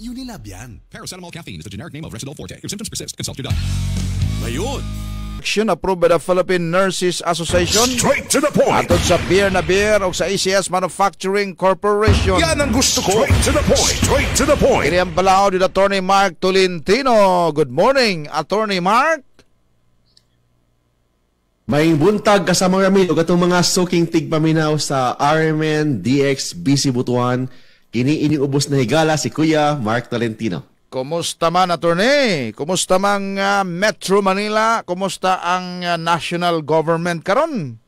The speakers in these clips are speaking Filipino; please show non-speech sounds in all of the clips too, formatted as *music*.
Unilab yan. Paracetamol caffeine is the generic name of Rexidol Forte. If symptoms persist, consult your doctor. Ngayon, Action approved by the Philippine Nurses Association. Straight to the point. Atod sa beer na beer o sa ACS Manufacturing Corporation. Yan ang gusto ko. Straight to the point. Straight to the point. Kini ang balao ni Attorney Mark Tolentino. Good morning, Attorney Mark. May buntag kasama kami o gatong mga soaking tigpaminaw sa RMN DX BC Butuan Kini iniubos na higala si Kuya Mark Tolentino. Kumusta man, attorney? Kumusta man uh, ah, Metro Manila? Kumusta ang uh, national government karon?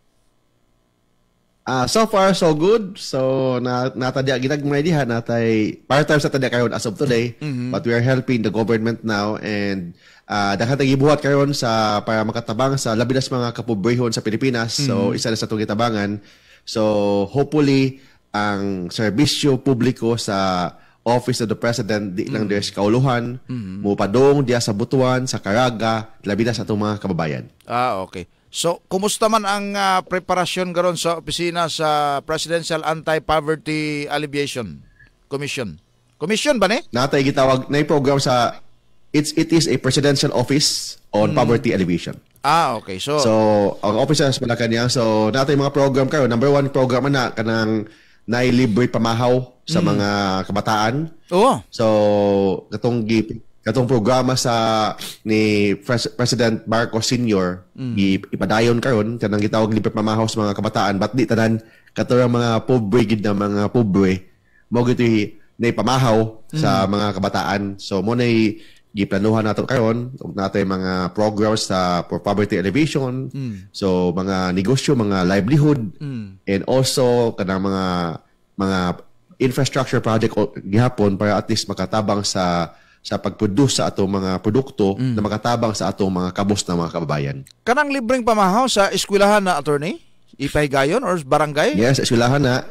Uh, so far, so good. So, na, natadya, ginagmay diha, natay, part-time sa tadya karon as of today. Mm-hmm. But we are helping the government now and uh, dahil nagibuhat karon sa para makatabang sa labinas mga kapobrehon sa Pilipinas. Mm-hmm. So, isa na sa itong itabangan. So, hopefully, ang serbisyo publiko sa Office of the President di lang mm. -hmm. kauluhan, mm-hmm. mupadong dia sa Butuan, sa Caraga, labi na sa itong mga kababayan. Ah, okay. So, kumusta man ang uh, preparasyon karon sa opisina sa Presidential Anti-Poverty Alleviation Commission? Commission ba ni? Natay gitawag na program sa it's it is a presidential office on mm. poverty alleviation. Ah, okay. So So, ang office sa Malacañang, so natay mga program karon. Number one program na kanang nailibre pamahaw sa mm. mga kabataan. Oo. So, katong katong programa sa ni Pres- President Marcos Sr. Mm. ipadayon karon kanang gitawag libre pamahaw sa mga kabataan but di tanan katurang mga pobre gid na mga pobre mo gito na ipamahaw mm. sa mga kabataan. So mo na giplanuhan nato karon nato natay mga programs sa for poverty elevation mm. so mga negosyo mga livelihood mm. and also kanang mga mga infrastructure project gihapon para at least makatabang sa sa pagproduce sa atong mga produkto mm. na makatabang sa atong mga kabos na mga kababayan. Kanang libreng pamahaw sa eskwelahan na attorney? Ipahigayon or barangay? Yes, eskwelahan na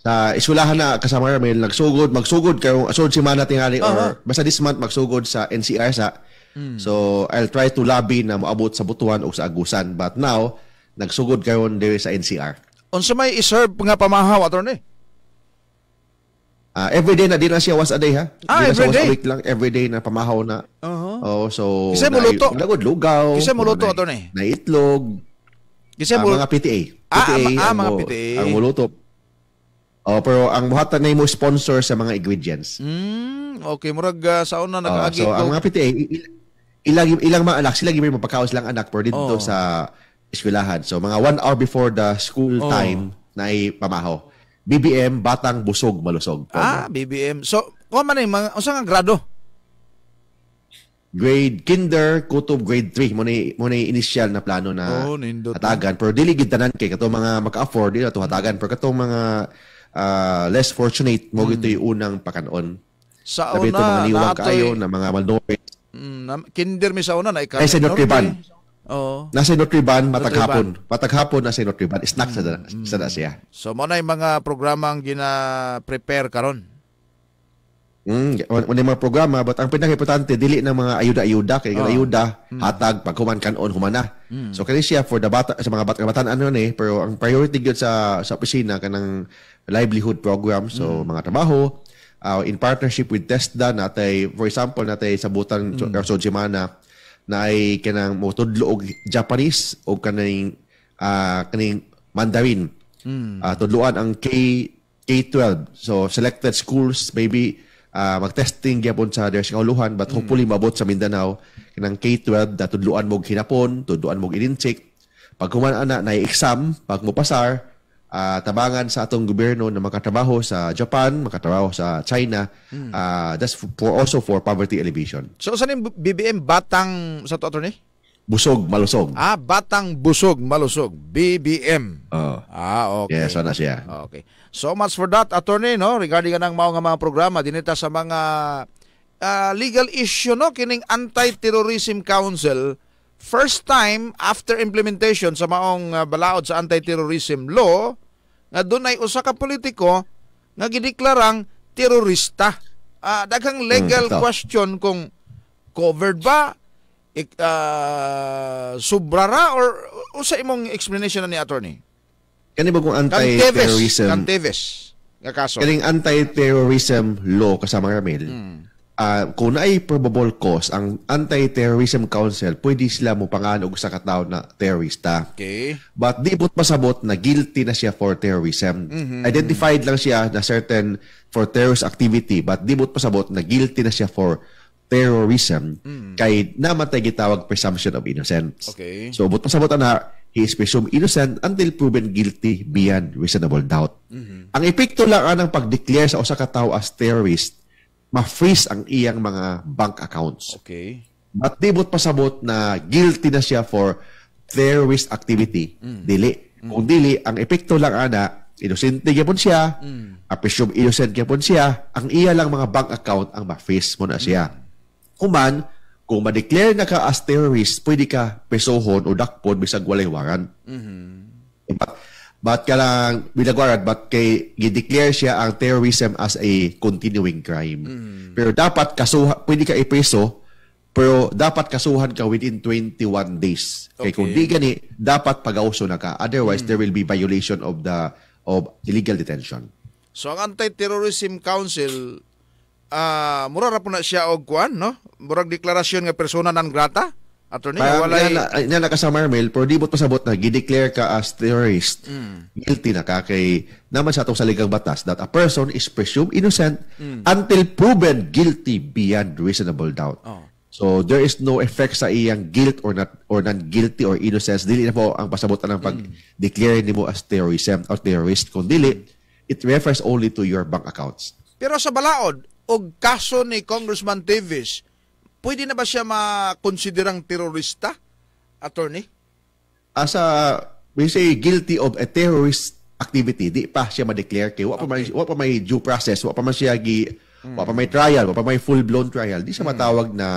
sa isulahan na kasama Ramil nagsugod magsugod kayo asod si Mana tingali uh-huh. or basta this month magsugod sa NCR sa mm. so I'll try to lobby na maabot sa Butuan o sa Agusan but now nagsugod kayo diri sa NCR unsa may iserve nga pamahaw attorney Uh, ah, every day na din na siya was a day ha. Ah, di every day. week lang every day na pamahaw na. Uh-huh. Oh, so Kasi mo luto. Nagod lugaw. Kasi ah, ah, mo luto to ni. Na itlog. Kasi uh, mga PTA. PTA ah, ang, ah, mga PTA. Ang muluto Oh, pero ang buhat na mo sponsor sa mga ingredients. Mm, okay, murag uh, ah, saon na nag-agi. Oh, so, ang mga PTA, eh, ilang, ilang mga anak, sila gimay mapakaos lang anak for dito oh. sa eskwelahan. So, mga one hour before the school oh. time na ipamaho. BBM, batang busog, malusog. Ah, BBM. So, kung man yung mga, unsa nga grado? Grade kinder, kutob grade 3. Muna, muna initial na plano na oh, hatagan. Pero dili gid tanan kay kato mga maka-afford dito hatagan. Pero kato mga uh, less fortunate mo mm. ito yung unang pakanon. Sa una, ito mga niwag na kayo na mga Maldoves. Mm, kinder mi sa una na ikaw. Ay, sa Notre Dame. Oh. Nasa Notre Dame mataghapon. Mataghapon nasa Notre Dame. Snack mm. sa, hmm. sa, sa siya. So mo na yung mga programang gina-prepare karon. Mm, wala mga programa but ang pinakaimportante dili na mga ayuda-ayuda kay oh. ayuda mm. hatag pag human kanon humana. Mm. So kani siya for the bata sa mga bata kabataan ano ni eh, pero ang priority gyud sa sa opisina kanang livelihood program so mm. mga trabaho uh, in partnership with TESDA natay for example natay sa butang mm. so Jimana na ay kanang motudlo og Japanese o kaning uh, ah, kaning Mandarin. Mm. Uh, tudloan ang K K12. So selected schools maybe uh, mag-testing gyapon sa Diyos Kauluhan but mm. hopefully mm. mabot sa Mindanao kanang K-12 na tudluan mo hinapon, tudluan mo in-intake. Pag kumana na, na exam pag mo pasar, uh, ah, tabangan sa atong gobyerno na makatrabaho sa Japan, makatrabaho sa China. Mm. Uh, that's for also for poverty elevation. So, saan yung BBM batang sa to, attorney? Busog, malusog. Ah, Batang Busog, Malusog. BBM. Oh. Ah, okay. Yes, sana siya. Okay. So much for that, attorney, no? Regarding ng mao nga mga programa, dinita sa mga uh, legal issue, no? Kining Anti-Terrorism Council, first time after implementation sa maong uh, balaod sa anti-terrorism law, nga doon ay usa ka politiko nga gideklarang terorista. Uh, daghang legal mm, question kung covered ba uh, ah, subrara or usa imong explanation ni attorney? Kani ba kung anti-terrorism? Kanteves. Nga kaso. Kaning anti-terrorism law kasama Ramil. Hmm. Uh, kung na ay probable cause, ang Anti-Terrorism Council, pwede sila mo pangan og sa katao na terorista. Okay. But di but pasabot na guilty na siya for terrorism. Mm-hmm. Identified lang siya na certain for terrorist activity, but di but pasabot na guilty na siya for terrorism mm. kay namatay gitawag presumption of innocence. Okay. So but sa na he is presumed innocent until proven guilty beyond reasonable doubt. Mm-hmm. Ang epekto lang ah, ng pag-declare sa usa ka tawo as terrorist ma-freeze ang iyang mga bank accounts. Okay. But dibot pasabot na guilty na siya for terrorist activity. Mm. Dili. Mm. Kung dili, ang epekto lang ana, ah, innocent gyapon siya, mm. presumed innocent gyapon siya, ang iya lang mga bank account ang ma-freeze mo na siya. Mm human kung ma-declare na ka as terrorist, pwede ka pesohon o dakpon bisag walay waran. Mm-hmm. But, but ka lang binagwaran, but kay gideclare siya ang terrorism as a continuing crime. Mm-hmm. Pero dapat kasuha, pwede ka ipreso, pero dapat kasuhan ka within 21 days. Okay. Kay kung di gani, dapat pagauso na ka. Otherwise, mm-hmm. there will be violation of the of illegal detention. So ang Anti-Terrorism Council uh, mura ra po na siya og kuan no murag deklarasyon nga persona non grata Attorney, Parang ah, walay... Niya, na, niya mail, pero di mo't pasabot na, gideclare ka as terrorist. Mm. Guilty na ka kay naman sa atong saligang batas that a person is presumed innocent mm. until proven guilty beyond reasonable doubt. Oh. So there is no effect sa iyang guilt or not or non-guilty or innocence. Dili na po ang pasabutan ng mm. pag-declare nimo as terrorism or terrorist. Kung dili, it refers only to your bank accounts. Pero sa balaod, o kaso ni Congressman Davis, pwede na ba siya makonsiderang terorista, attorney? As a, we say guilty of a terrorist activity, di pa siya ma-declare kay wa pa okay. may pa may due process, wa pa man siya gi mm. wa pa may trial, wa pa may full blown trial. Di siya mm. matawag na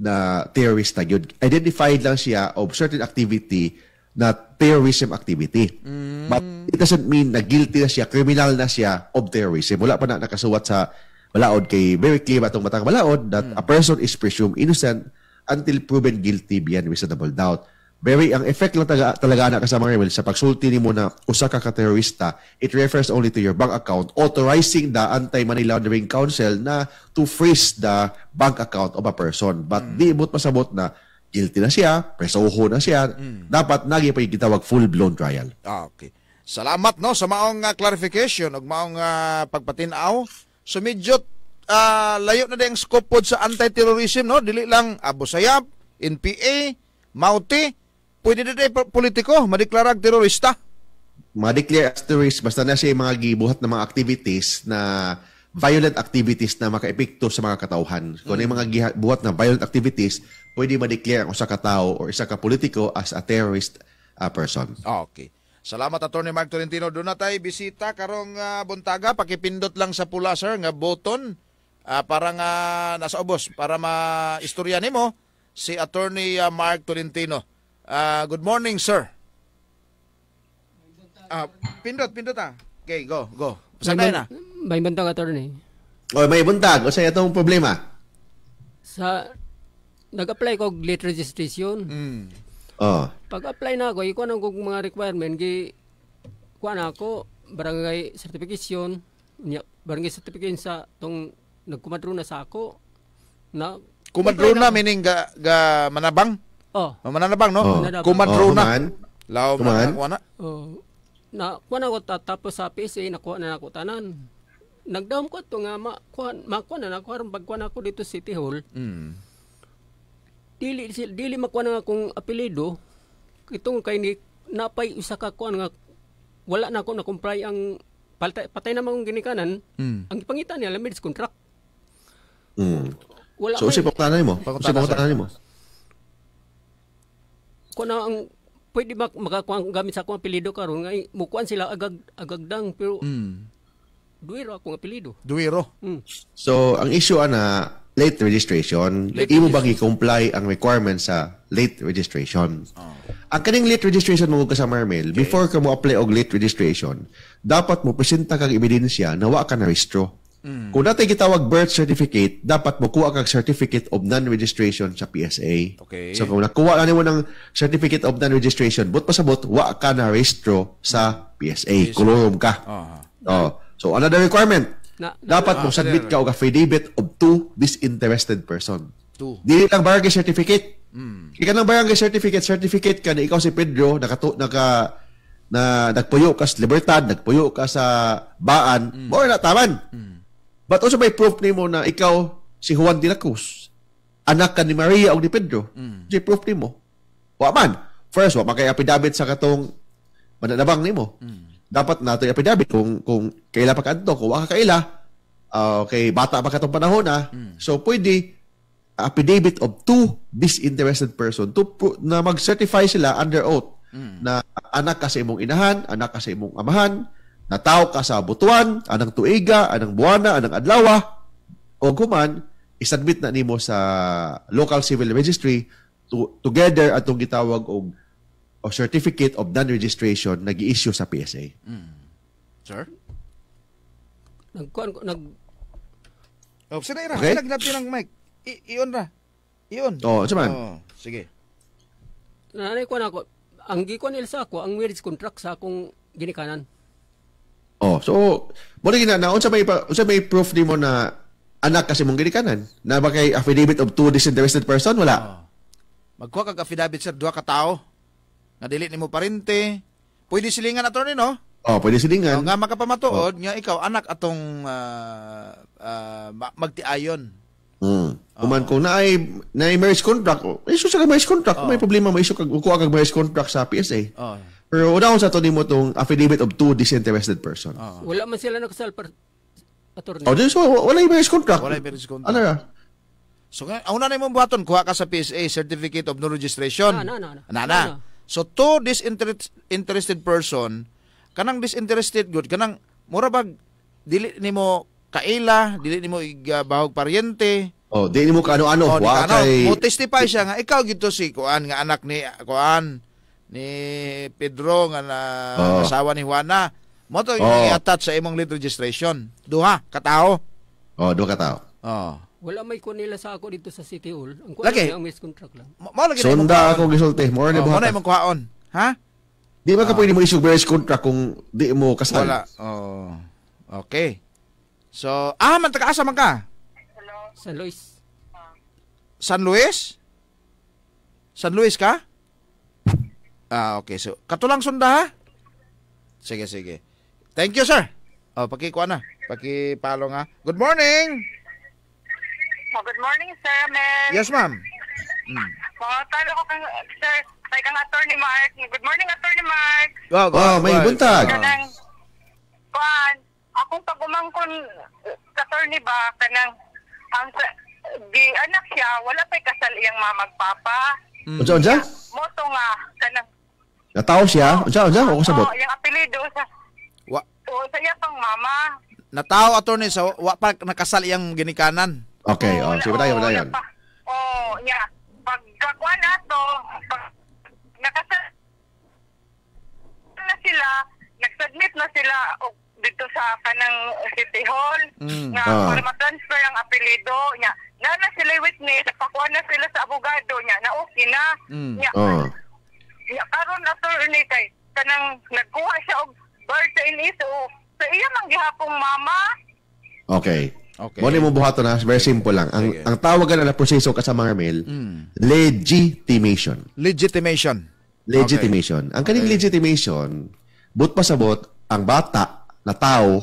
na terrorist na yun. Identified lang siya of certain activity na terrorism activity. Mm. But it doesn't mean na guilty na siya, criminal na siya of terrorism. Wala pa na nakasuwat sa balaod kay very clear atong matang balaod that mm. a person is presumed innocent until proven guilty beyond reasonable doubt. Very, ang effect lang taga, talaga na kasama ngayon sa pagsulti ni mo na usa ka ka-terrorista, it refers only to your bank account, authorizing the Anti-Money Laundering Council na to freeze the bank account of a person. But mm. di ibot pasabot na guilty na siya, presoho na siya, mm. dapat nagi pa gitawag full-blown trial. Ah, okay. Salamat no sa maong uh, clarification ug maong uh, pagpatinaw. So medyo uh, layo na din ang scope sa anti-terrorism, no? Dili lang Abu Sayyaf, NPA, Mauti, pwede na din politiko, madeklarag terorista. Madeclare as terrorist, basta na siya mga gibuhat ng mga activities na violent activities na makaepekto sa mga katauhan. Kung ano yung mga gihat, buhat na violent activities, pwede ma-declare ang usa ka tao or isa ka politiko as a terrorist uh, person. Ah, okay. Salamat Attorney Mark Tolentino. Doon na tayo bisita karong uh, buntaga. Pakipindot lang sa pula sir nga button uh, ah, para nga nasa ubos para maistorya mo si Attorney uh, ah, Mark Tolentino. Uh, good morning sir. Uh, pindot, pindot ah. Okay, go, go. Saan tayo na? May buntag attorney. Oy, may buntag. O sa itong problema? Sa nag-apply ko late registration. Mm. Oh. Pag-apply na ako, ikuha na ko mga requirement, gi, kuha na ako, barangay certification, barangay certification sa tong na sa ako, na kumadro na, meaning ga, ga manabang? Oh. Mananabang no? Oh. Mananabang. Kumadrona. Oh, Lao man kuha na. Oh. Na kuha na ko tapos sa PSA nakuha na ako tanan. Nagdaom ko to nga makuha, makuha na nakuha ron bagkuha na ako dito City Hall. Mm dili dili makuha nga akong apelyido itong kay ni napay usa ka kuan nga wala na ako na comply ang patay, patay na mong ginikanan mm. ang gipangitan niya lamid sa contract mm. wala so usay eh. pakutanay mo usay pakutanay mo ko ang pwede ba makakuha gamit sa akong apelyido karon nga mukuan sila agag agagdang pero mm. Duero akong apelyido. Duero. Mm. So, ang issue ana late registration, late imo bang i-comply ang requirement sa late registration. Oh. Ang kaning late registration mo ka sa Marmel, okay. before ka mo apply og late registration, dapat mo presenta kag ebidensya na wa ka na rehistro. Mm. Kung natin gitawag birth certificate, dapat mo kuha kag certificate of non-registration sa PSA. Okay. So kung nakuha na nimo ng certificate of non-registration, but pasabot, wa ka na rehistro sa PSA. PSA. ka. Uh-huh. Oh. So another requirement, na, Dapat ah, mo submit ka og affidavit of two disinterested person. Two. Dili lang barangay certificate. Mm. Ika ng barangay certificate, certificate ka na ikaw si Pedro naka naka na nagpuyo ka sa libertad, nagpuyo ka sa baan, mm. mo na taman. Mm. But also may proof nimo na ikaw si Juan de la Cruz, anak ka ni Maria o ni Pedro. Mm. Di proof mo. Wa man. First, wa man kay affidavit sa katong mananabang nimo. Mm dapat nato i-affidavit kung kung kaila pa kanto, kung waka kaila, uh, okay, bata pa katong panahon na, ah. mm. so pwede affidavit of two disinterested person to na mag-certify sila under oath mm. na anak ka sa imong inahan, anak ka sa imong amahan, na tao ka sa butuan, anang tuiga, anang buwana, anang adlawa, o kuman, isubmit na nimo sa local civil registry to, together atong gitawag og o certificate of non-registration nag issue sa PSA. Mm. Sir? Nagkuan nag... Oh, sila ira, okay? nagnap ng mic. I- iyon ra. Iyon. Oo, oh, saman. Ano oh, sige. Nanay ko na ako, ang gikuan nila ko, ang marriage contract sa akong ginikanan. Oh, so, mo na, na unsa may, unsa may proof ni mo na anak kasi mong ginikanan? Na ba kay affidavit of two disinterested person? Wala. Oh. Magkuha kag affidavit, sir, duha ka tao nga dili nimo parente, pwede silingan attorney no? Oh, pwede silingan. Oh, nga makapamatuod oh. nga ikaw anak atong uh, uh, magtiayon. Mm. Oh. Uman kung naay naay marriage contract, oh, issue sa marriage contract, oh. may problema may issue kag kuha kag marriage contract sa PSA. Oh. Pero una sa to nimo tong affidavit of two disinterested person. Oh. Wala man sila nakasal per attorney. Oh, so wala yung marriage contract. Wala yung marriage contract. Ano ra? So, nga una na imong buhaton, kuha ka sa PSA, Certificate of No Registration. Na, na, na. Na, na. na, na. So to disinterested interested person, kanang disinterested good, kanang mura bag dili nimo kaila, dili nimo igabahog paryente. Oh, dili mo kaano-ano. Oh, wa kay mo testify siya nga ikaw gito si kuan nga anak ni kuan ni Pedro nga na oh. asawa ni Juana. Mo to oh. i-attach sa imong lead registration. Duha ka tao. Oh, duha ka tao. Oh. Wala may ko nila sa ako dito sa City Hall. Ang kuha Lagi. ang miss contract lang. Mao lagi Sonda ako gisulti. More ni oh, buhat. Mo na imong kuhaon. Ha? Di ba ka ah. pwede mo issue marriage contract kung di mo kasal? Wala. Oh. Okay. So, ah, man taga asa man ka? San Luis. San Luis? San Luis ka? Ah, okay. So, katulang sunda ha? Sige, sige. Thank you, sir. Oh, pakikuha na. Pakipalo nga. Good morning! po. Good morning, sir, ma'am. Yes, ma'am. Mm. Mga talo ko kang, sir, like ang attorney Mark. Good morning, attorney Mark. Wow, wow, wow may buntag. Kanang, kuan, akong pagumangkon, attorney ba, kanang, ang, di anak siya, wala pa'y kasal iyang mamagpapa. Mm. Unsa, unsa? Moto nga, kanang, Natao siya? Unsa, unsa? Ako sabot. Oh, yung apelido sa, Wa. So, sa iya pang mama. Natao, attorney, sa, wa pa nakasal iyang ginikanan. Okay, oh, sige tayo, oh, tayo. oh, yeah. Pagkakuha na to, pag nakasa na sila, nagsubmit na sila og dito sa kanang City Hall mm, nga uh. para ma ang apelido niya. Na na sila witness, pakuha na sila sa abogado niya na okay na. Mm, niya. Uh. Oh. Niya karon attorney kay kanang nagkuha siya og birth in iso sa iya mang gihapong mama. Okay. Okay. Muna mo buhato na, very simple lang. Ang, okay. ang tawagan na na proseso kasama ng mail, mm. legitimation. Legitimation. Legitimation. Okay. Ang kaning okay. legitimation, but pasabot, ang bata na tao,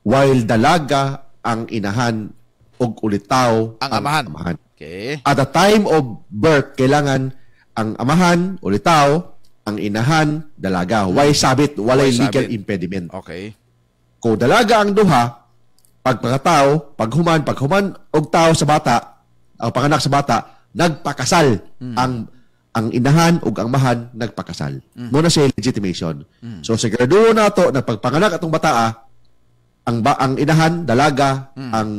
while dalaga ang inahan, og ulit tao ang, ang amahan. amahan. Okay. At the time of birth, kailangan ang amahan, ulit tao, ang inahan, dalaga. Why hmm. sabit? Walay Why legal impediment. Okay. Kung dalaga ang duha, pagpakatao, paghuman, paghuman og tao sa bata, o panganak sa bata, nagpakasal mm. ang ang inahan ug ang mahan nagpakasal. Mm. Muna siya legitimation. Mm. So sigurado na to nagpagpanganak atong bataa ah, ang ba, ang inahan dalaga mm. ang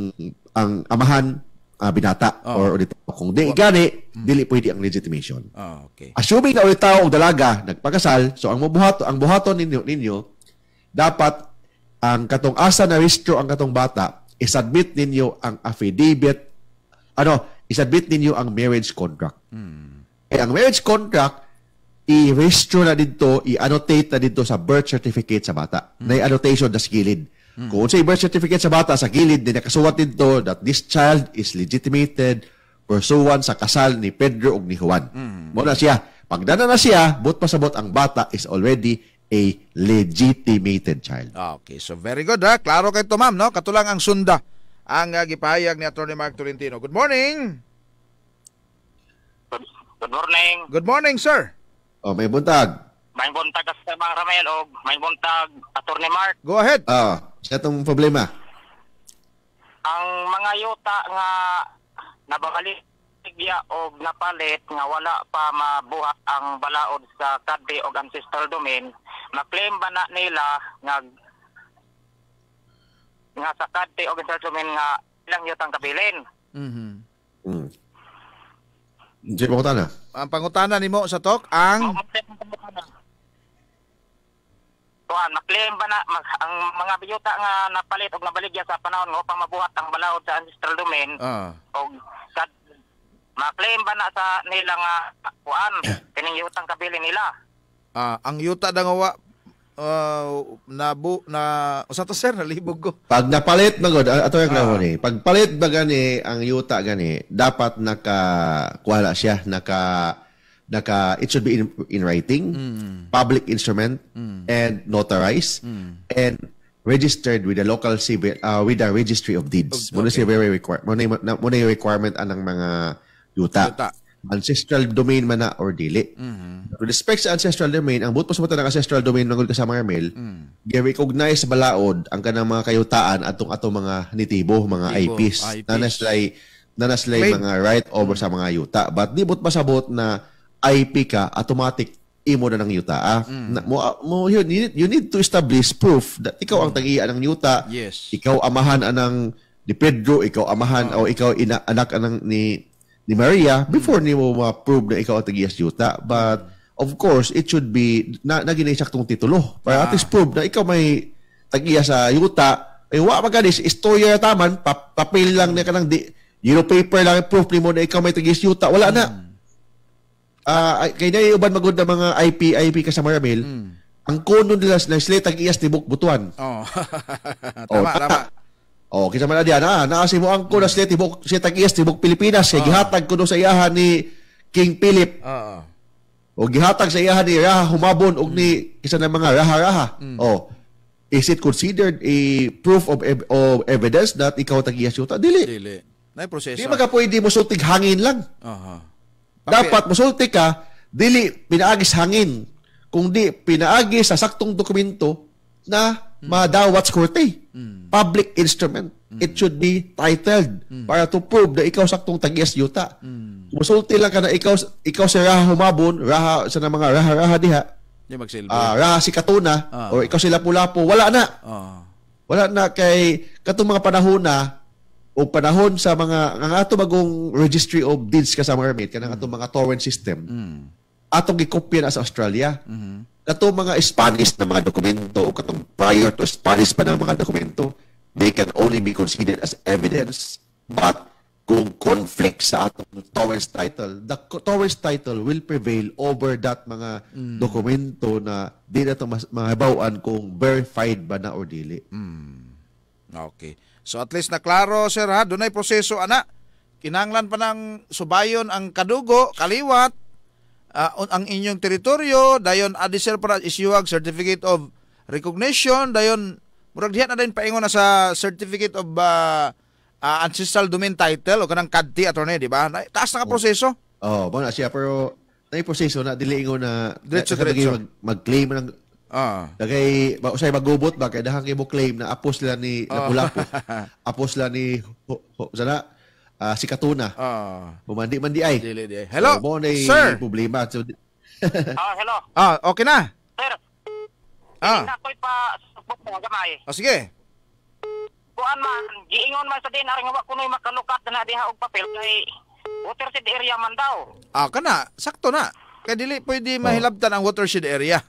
ang amahan uh, binata oh. or ulit kung di gani mm. dili pwede ang legitimation. Oh, okay. Assuming na ulit tao og dalaga nagpakasal so ang buhato ang buhaton ninyo ninyo dapat ang katong asa na registro ang katong bata, isubmit ninyo ang affidavit, ano, isubmit ninyo ang marriage contract. Hmm. Kaya eh, ang marriage contract, i-registro na dito, i-annotate na dito sa birth certificate sa bata. Hmm. Na annotation na sa gilid. Hmm. Kung sa birth certificate sa bata, sa gilid, din nakasuwat dito that this child is legitimated pursuant sa kasal ni Pedro ug ni Juan. Hmm. Muna siya. Pagdana na siya, bot pasabot ang bata is already a legitimated child. Ah, okay, so very good ha. Klaro kay to ma'am, no? Katulang ang sunda ang uh, gipahayag ni Attorney Mark Tolentino. Good morning. Good, good morning. Good morning, sir. Oh, may buntag. May buntag sa mga Ramel o may buntag Attorney Mark. Go ahead. Ah, oh, sa itong problema. Ang mga yuta nga nabakalik sigya o napalit nga wala pa mabuhat ang balaod sa kadbe o ancestral domain Maklaim ba na nila nga nga sakad ti organisasyon men nga ilang yatang kabilin. Mhm. Mm. Di pangutana? Ang pangutana nimo sa talk ang Tuan, maklaim ba na mag, ang mga biyuta nga napalit o nabaligya sa panahon upang mabuhat ang balawad sa ancestral domain uh. o sa maklaim ba na sa nila nga kuan kining *clears throat* yutang kabilin nila Uh, ang yuta na nga wa, uh, na, bu, na usa to sir, nalibog ko. Pag napalit na god, ah, ato yung uh, ni. Pag palit ba gani ang yuta gani, dapat naka kuwala siya, naka naka it should be in, in writing, mm. public instrument mm. and notarized mm. and registered with the local civil uh, with the registry of deeds. Okay. Muna si very requirement. Muna, muna yung requirement anang mga yuta. yuta ancestral domain man na or dili. Mm-hmm. With respect sa ancestral domain, ang buot pasubatan ng ancestral domain ng ka sa mga mil, mm. gi-recognize balaod ang kanang mga kayutaan atong atong mga nitibo, mga Tibo, IPs, IPs. na naslay na naslay mga right over mm. sa mga yuta. But di buot pasabot na IP ka, automatic imo na ng yuta. Ah. Mm. Na, mo, ah, mo, you, need, you need to establish proof that ikaw mm. ang tagian ng yuta, yes. ikaw amahan anang ni Pedro, ikaw amahan oh. o ikaw ina, anak anang ni ni Maria before ni mo ma-prove na ikaw ang tagias yuta. But of course, it should be na, na ginaisaktong titulo para ah. at least prove na ikaw may tagiya sa yuta. Ay, wa maganis, istorya taman, pa, papel lang na ka ng di, yellow paper lang, proof ni mo na ikaw may sa yuta. Wala hmm. na. Uh, kaya na iuban magod na mga IP, IP ka sa Maramil, hmm. ang kuno nila na sila tagias ni Bukbutuan. Oh. *laughs* oh. tama, oh, tama. Oh, kita man na diyan. Ah, naa si mo ang kuno sa tibok si tag-is tibok Pilipinas, kay uh-huh. Ah. gihatag kuno sa iyahan ni King Philip. Oo. Uh-huh. Ah, ah. O gihatag sa iyahan ni Raha Humabon og ni hmm. isa na mga raha-raha. Mm. Oh. Is it considered a proof of, ev- of evidence that ikaw tagiya yuta? Dili. Dili. Nay proseso. Di maka pwede mo sultig hangin lang. Aha. Uh-huh. Dapat mo sultig ka dili pinaagis hangin. Kung di pinaagis sa saktong dokumento na mm. what's korte. Mm. Public instrument. Mm. It should be titled mm. para to prove na ikaw saktong tagias yuta. Mm. Musulti lang ka na ikaw, ikaw si Raha Humabon, Raha, sa mga Raha-Raha diha. Di magsilbi. Uh, raha si Katuna, ah. or ikaw si Lapu-Lapu, wala na. Ah. Wala na kay katong mga panahon na o panahon sa mga ang ato bagong registry of deeds kasama remit kanang mm. atong mga torrent system. Mm. Atong gikopya na sa Australia. Mm-hmm Kato mga Spanish na mga dokumento o katong prior to Spanish pa na mga dokumento, they can only be considered as evidence. But kung conflict sa atong Towers title, the Towers title will prevail over that mga mm. dokumento na di na mas mahibawaan kung verified ba na or dili. Mm. Okay. So at least na klaro, sir, ha? Doon ay proseso, ana. Kinanglan pa ng subayon ang kadugo, kaliwat, uh, ang inyong teritoryo dayon additional para isyuag certificate of recognition dayon murag diha na din paingon na sa certificate of uh, uh, ancestral domain title o kanang kadti attorney di ba taas na ka oh. proseso oh, oh na siya pero na proseso na dili ingon na diretso diretso mag, mag-claim ng Ah. Uh. Dagay ba usay magubot ba kay dahan imo claim na apos la ni uh. Lapu-Lapu. *laughs* apos la ni ho, ho, sana uh, si Katuna. Ah. Uh, bumandi di ay. Hello, so, mo na sir. problema. So, *laughs* ah, hello. Ah, okay na. Sir, ah. na ko'y pa subok mo gamay. Oh, sige. Kuan man, giingon man sa din, nga wa kunoy makalukat na diha og papel kay watershed area man daw. Ah, kana, sakto na. Kay dili pwede oh. mahilabtan ang watershed area.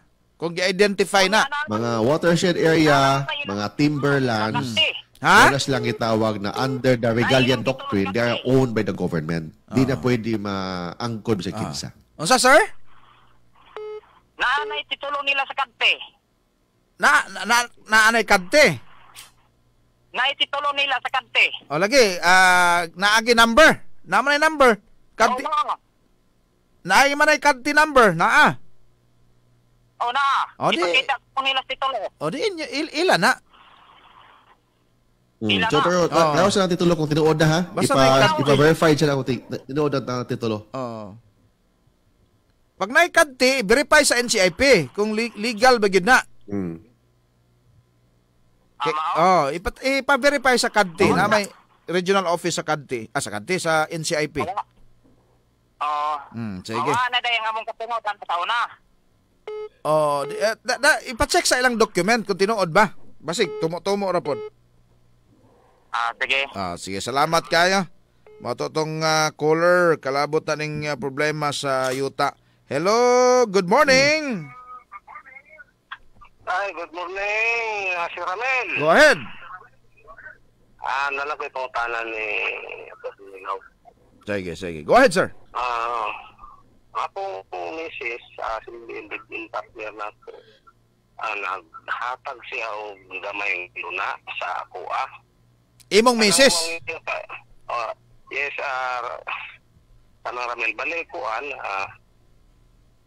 Kung gi-identify na. Mga watershed area, ano mga timberlands. Hmm Ha? Oras lang itawag na under the Regalian Doctrine, they are owned by the government. Hindi uh-huh. na ah. pwede maangkod sa kinsa. Uh-huh. Ah. Unsa, ano sir? Naanay titulo nila sa kante. Na, na, na naanay kante? Naititulo nila sa kante. O, lagi. Uh, naagi number. Naman ay number. Kante. Oo, no. Naagi man kante number. Naa. O, naa. O, di. Ipakita ko nila titulo. O, di. Il, ilan na? Mm. So, pero na- naroon siya ng titulo kung tinuod na ha. Basta Ipa, count, verify siya na kung tinuod na ng titulo. Oo. Pag naikanti, verify sa NCIP kung legal ba gid na. Mm. Ke- oh, ipa- ipa-verify sa kanti na may regional office sa kanti. Ah, sa kanti, sa NCIP. Oo. Mm, sige. Awa na dahil ang among kapungot ang pasauna. Oh, di- eh, da, da, ipa-check sa ilang document kung tinuod ba. Basig, tumo-tumo ra pod. Ah, sige. Ah, sige, salamat kaya. Matutong uh, caller, kalabot na ning uh, problema sa yuta. Hello, good morning. Hi, good morning, Sir Ramel. Go ahead. Ah, uh, nalagay pong tanan ni Pasinilaw. Sige, sige. Go ahead, sir. Ah, uh, ako misis, uh, si Lindig in partner na ko, uh, naghatag siya o gamay luna sa ako ah Imong ano, misis? Uh, yes, uh, ah, kanang Ramil an? Ah, uh,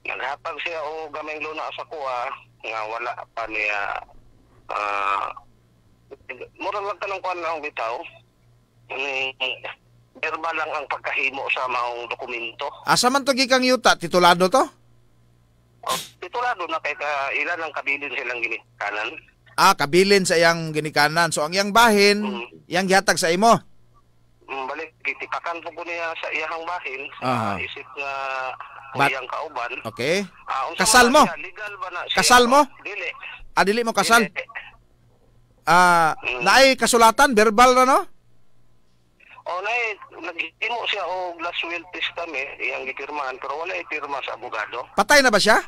naghatag siya o oh, gamay luna sa kuha ah, nga wala pa niya uh, mura lang kanang kuha lang bitaw ni ano, Derma lang ang pagkahimo sa maong dokumento. Asa man to gikang yuta? Titulado to? Oh, titulado na kay ka ilan ang kabilin silang ginikanan. Ah, kabilin sa iyang ginikanan. So ang iyang bahin, mm. iyang gihatag sa imo. Mm, balik gitipakan po ko niya sa iyang bahin. Uh-huh. Isip nga But, iyang kauban. Okay. Uh, kasal mo? legal ba na siya? Kasal mo? Dili. Ah, dili mo kasal? Dili. Ah, uh, mm. naay kasulatan, verbal na no? Oh, o nay, imo siya og last will testament iyang gipirmahan pero wala ipirma sa abogado. Patay na ba siya?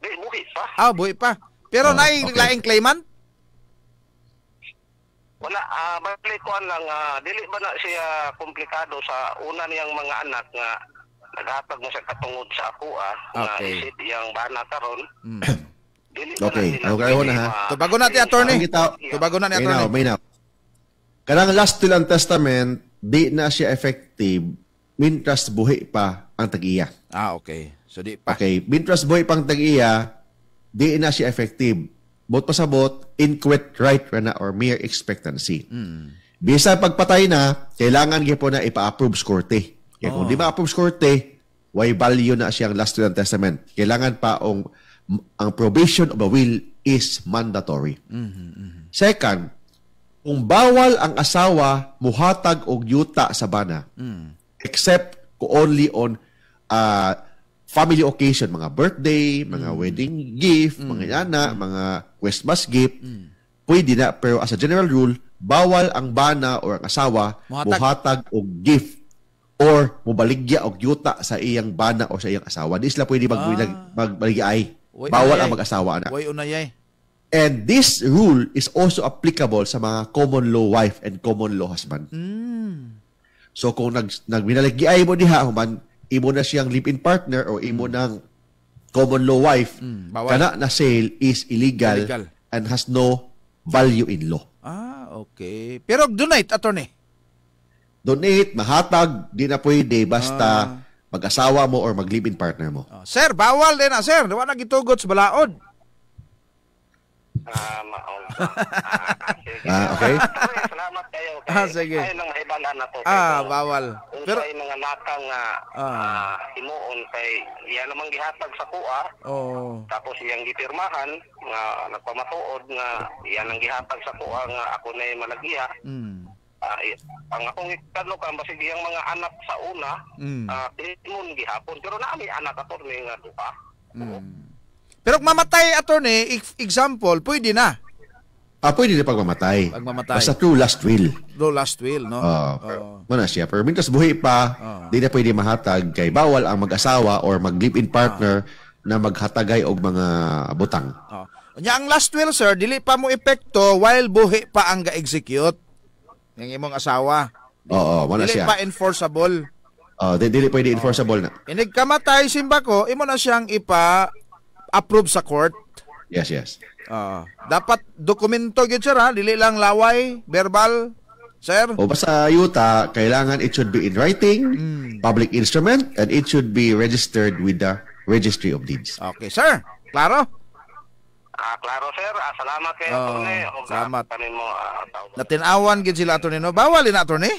Di, buhi pa. Ah, buhi pa. Pero oh, naing okay. laing claimant? Wala, uh, bali ko lang, uh, dili ba na siya komplikado sa una niyang mga anak nga naghatag mo siya katungod sa ako ah, okay. nga isip iyang bana karon. Mm. *clears throat* dili okay, okay ho na ha. Tubago na ti attorney. Tubago na ni attorney. May now, may now. Kanang last will and testament, di na siya effective mintras buhi pa ang tag-iya. Ah, okay. So di pa. Okay, mintras buhi pa ang tag-iya, di na siya effective. Bot pa sa bot, inquit right ra or mere expectancy. Mm. Bisa pagpatay na, kailangan gyud po na ipa-approve sa korte. Kaya oh. kung di oh. ma-approve sa korte, way value na siyang last will and testament. Kailangan pa ang ang probation of a will is mandatory. Mm-hmm, mm-hmm. Second, kung bawal ang asawa muhatag og yuta sa bana, mm. except only on uh, family occasion, mga birthday, mga mm. wedding gift, mm. mga yana, mm. mga Christmas gift, mm. pwede na. Pero as a general rule, bawal ang bana or ang asawa muhatag, muhatag og gift or mubaligya og yuta sa iyang bana o sa iyang asawa. Di sila pwede magbulag, ah. magbaligay. Bawal ang mag-asawa na. unayay. And this rule is also applicable sa mga common law wife and common law husband. Mm. So kung nag nagminaligay mo diha human imo na siyang live-in partner o imo mm. nang common law wife, mm, bawal. kana na sale is illegal, illegal and has no value in law. Ah, okay. Pero donate, attorney. Donate, mahatag, di na pwede basta ah. mag-asawa mo or mag-live-in partner mo. Oh, sir, bawal din na, ah, sir. Diwa na gitugot sa balaod. *laughs* Ah, mauna. Ah, okay. Salamat kayo. Kay, ah, sige. Ayun ang mahibalan na to. Ah, bawal. Pero ay mga nakang ah, ah, ah. himuon kay iya namang gihatag sa kuha. Oo. Tapos iyang gipirmahan nga nagpamatuod nga iya nang gihatag sa kuha nga ako na malagiya. Mm. Uh, ah, ang akong ikadlo ka basi iyang mga anak sa una, mm. uh, gihapon pero naami anak ator nga duha. Mm. Pero mamatay, attorney, example, pwede na. Ah, pwede na pagmamatay. Pagmamatay. Basta true last will. True last will, no? Ah, Oo. Uh, uh, siya. Pero mintas buhay pa, uh, di na pwede mahatag kay bawal ang mag-asawa or mag-live-in ah. partner uh, na maghatagay og mga butang. Uh, ang last will, sir, dili pa mo epekto while buhi pa ang ga-execute. ng imong asawa. Oo, wala dili siya. Dili pa enforceable. Oh, uh, dili pwede enforceable na. Inig kamatay simba ko, imo na siyang ipa approve sa court? Yes, yes. Uh, dapat dokumento gyud sir ha, dili lang laway, verbal, Sir? O basta yuta, kailangan it should be in writing, mm. public instrument, and it should be registered with the Registry of Deeds. Okay, sir. Klaro? Ah, klaro, sir. Ah, salamat kayo, oh, ah, Salamat. Kanin mo, ah, Natinawan gid sila, Atty. No? Bawal in, Atty.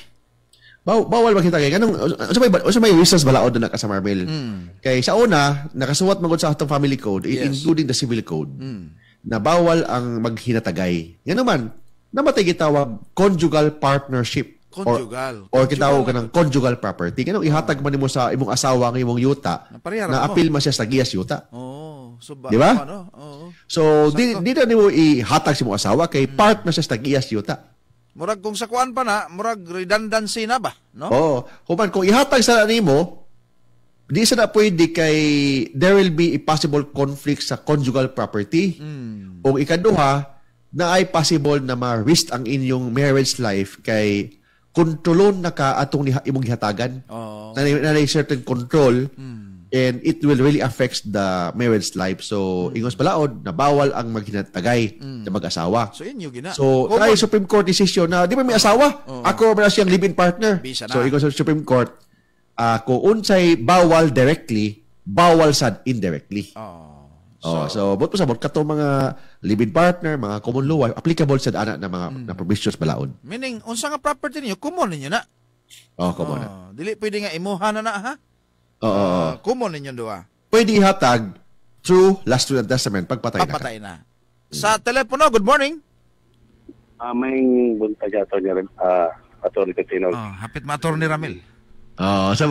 Baw, bawal makita kay kanang unsa may unsa may reasons balaod na ka sa Marvel. Mm. Kay sa una nakasuwat magud sa atong family code yes. including the civil code. Mm. Na bawal ang maghinatagay. Ngano man namatay gitawag conjugal partnership. Conjugal. Or, or kitawag ka ng conjugal property. Kanang ihatag man nimo sa imong asawa ng imong yuta na apil man siya sa giyas yuta. Oh, so ba, diba? ano? Oo. So Sakto. di di na nimo ihatag sa imong asawa kay mm. part na siya sa giyas yuta. Murag kung sa kuan pa na, murag redundancy na ba, no? Oo. Human kung ihatag sa nimo, di sa na pwede kay there will be a possible conflict sa conjugal property. Mm. O ikaduha, na ay possible na ma-risk ang inyong marriage life kay kontrolon na ka atong imong gihatagan. Oh. Na, na, na certain control. Mm and it will really affects the marriage life. So, mm. ingos palaod, na bawal ang maghinatagay mm. na mag-asawa. So, yun yung gina. So, tayo Supreme Court decision na, di ba may asawa? Oh. Ako, meron siyang living partner. So, ingos sa Supreme Court, uh, kung unsay bawal directly, bawal sad indirectly. Oh. So, oh, so both po kato mga living partner, mga common law wife, applicable sa anak na mga mm. na provisions balaod. Meaning, unsa nga property niyo, common niyo na. Oh, common oh, na. Dili pwede nga imuha na na ha. Oo. Uh, kumon ninyong duwa. Ah. Pwede ihatag through last will and testament pagpatay na. Pagpatay na. Sa telepono, good morning. Ah, uh, may buntag ato ni rin. Ah, uh, attorney Catino. Oh, hapit ma attorney Ramil. Oo, oh, sa *laughs*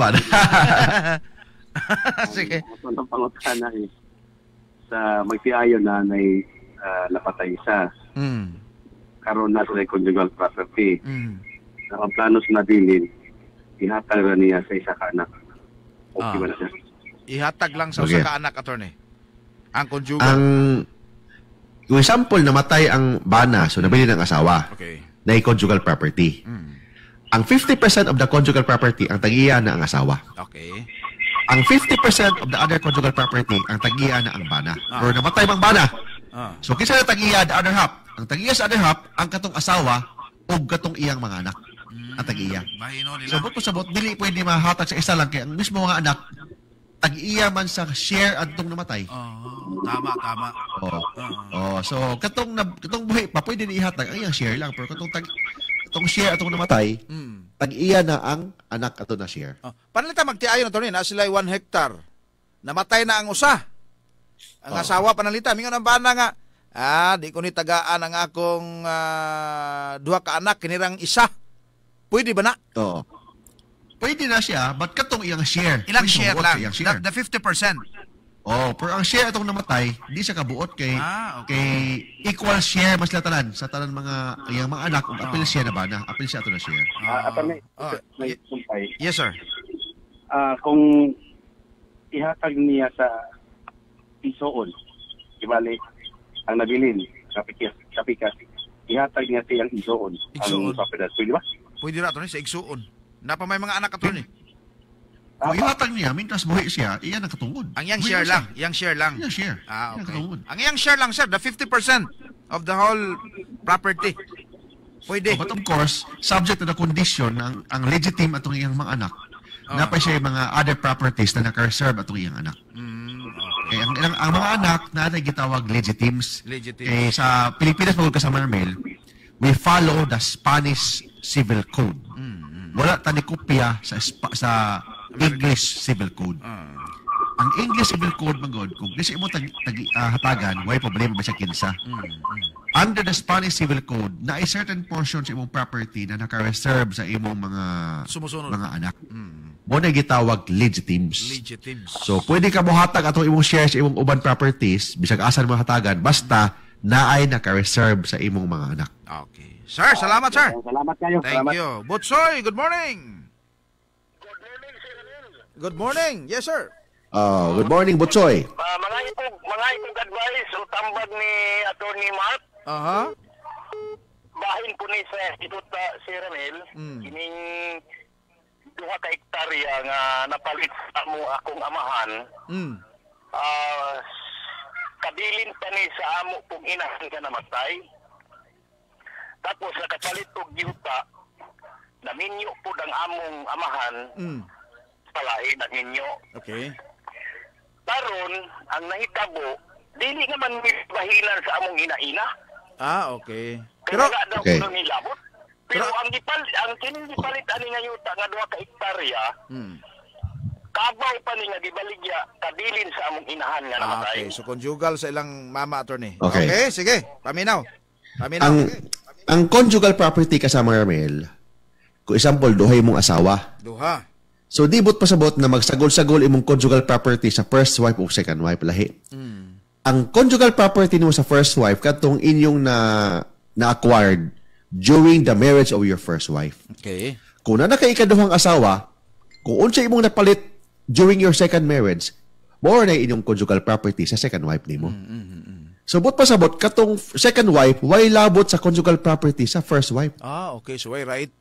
Sige. Ang pangutana is eh, sa magtiayo na nay uh, ah, napatay isa. Mm. Karon na sa conjugal property. Mm. Ang plano na dilin, eh, ihatag niya sa isa ka anak. Okay ah. Ihatag lang sa okay. usa anak, attorney. Ang conjugal. Ang yung example, namatay ang bana, so nabili ng asawa. Okay. Na conjugal property. Mm. Ang 50% of the conjugal property ang tagiya na ang asawa. Okay. Ang 50% of the other conjugal property ang tagiya na ang bana. Ah. Or namatay mang bana. Ah. So kinsa na tagiya the other half? Ang tagiya sa other half ang katong asawa ug katong iyang mga anak at tag-iya. So, but sabot, dili pwede mahatag sa isa lang. Kaya ang mismo mga anak, tag-iya man sa share at tong namatay. Oh, tama, tama. Oh. oh. so, katong, na, katong buhay pa, pwede ni ihatag. Ang share lang. Pero katong tag, itong share atong namatay, mm. tag-iya na ang anak ato na share. Oh. Paano ta magtiayon ato rin? Sila 1 hectare. Namatay na ang usa. Ang oh. asawa panalita, mingon ang bana nga. Ah, di ko ni tagaan ang akong uh, duha ka anak kinirang isa. Pwede ba na? Oo. Pwede na siya, but katong iyang share. Ilang Pwede share lang? Iyang share. The, the 50%? Oh, pero ang share atong namatay, hindi siya kabuot kay ah, okay. kay equal share mas latalan sa tanan mga iyang mga anak ug apil siya na ba na apil siya ato na share. Ah, uh, may, uh, may kumpay. Yes, sir. Ah, uh, kung ihatag niya sa pisoon, ibali ang nabilin kapit kapit ihatag niya sa iyang isoon, isoon. ang property, di ba? Pwede rato sa igsuon. Napa may mga anak ato ni. Ah. Kung ihatag niya, mintas buhay siya, iyan ang katungod. Ang iyang share lang. Iyang share lang. Iyang share. Ah, okay. ang iyang share lang, sir. The 50% of the whole property. Pwede. Oh, but of course, subject to the condition ng ang legitimate atong iyang mga anak. Oh. Ah. Napay siya yung mga other properties na naka-reserve atong iyang anak. Mm, okay. Eh, ang, ang, ang mga anak na natin gitawag legitims. Legitims. Eh, sa Pilipinas, pagod ka sa Marmel, we follow the Spanish Civil Code. Mm. Wala tani kopya sa sa English Civil Code. Uh. Ang English Civil Code magod kung kasi mo tag, uh, hatagan, way problema ba siya kinsa. Mm. Under the Spanish Civil Code, na ay certain portion sa imong property na naka-reserve sa imong mga Sumusunod. mga anak. Mm. Mo na gitawag legitims. Legitims. So pwede ka mo hatag ato imong share sa imong uban properties bisag asan mo hatagan basta mm. na ay naka-reserve sa imong mga anak. Ah, okay. Sir, ah, salamat, sir. Salamat kayo. Thank salamat. you. Butsoy, good morning. Good morning, Sir Good morning. Yes, sir. Oh, good morning, Butsoy. Uh, mga itong, mga itong advice o tambag ni Atty. Mark. Aha. Uh-huh. Bahin po ni Sir Ituta si Ramil, mm. kining duha ka hektarya nga napalit sa mo akong amahan. Mm. Uh, kabilin pa ni sa amo kung inahan ka namatay. Tapos nakapalit og gihuta naminyo po ang among amahan mm. palain naminyo. Okay. Karon ang nahitabo dili nga man bahilan sa among ina-ina. Ah, okay. Pero Kaya daw okay. nilabot. Pero, Pero ang gipal ang kining gipalit ani nga yuta nga duha ka hektarya. Mm. Kabaw pa ni nga gibaligya kadilin sa among inahan nga namatay. Ah, okay. So conjugal sa ilang mama attorney. Okay, okay sige. Paminaw ang, ang conjugal property kasama Ramel, kung isang duhay mong asawa. Duha. So, dibot pasabot na magsagol-sagol imong conjugal property sa first wife o second wife lahi. Mm. Ang conjugal property mo sa first wife katong inyong na na-acquired during the marriage of your first wife. Okay. Kung na nakaikaduhang asawa, kung unsa imong napalit during your second marriage, more na inyong conjugal property sa second wife nimo. Mm-hmm. Sabot pa sabot, katong second wife, why labot sa conjugal property sa first wife? Ah, okay. So, why right?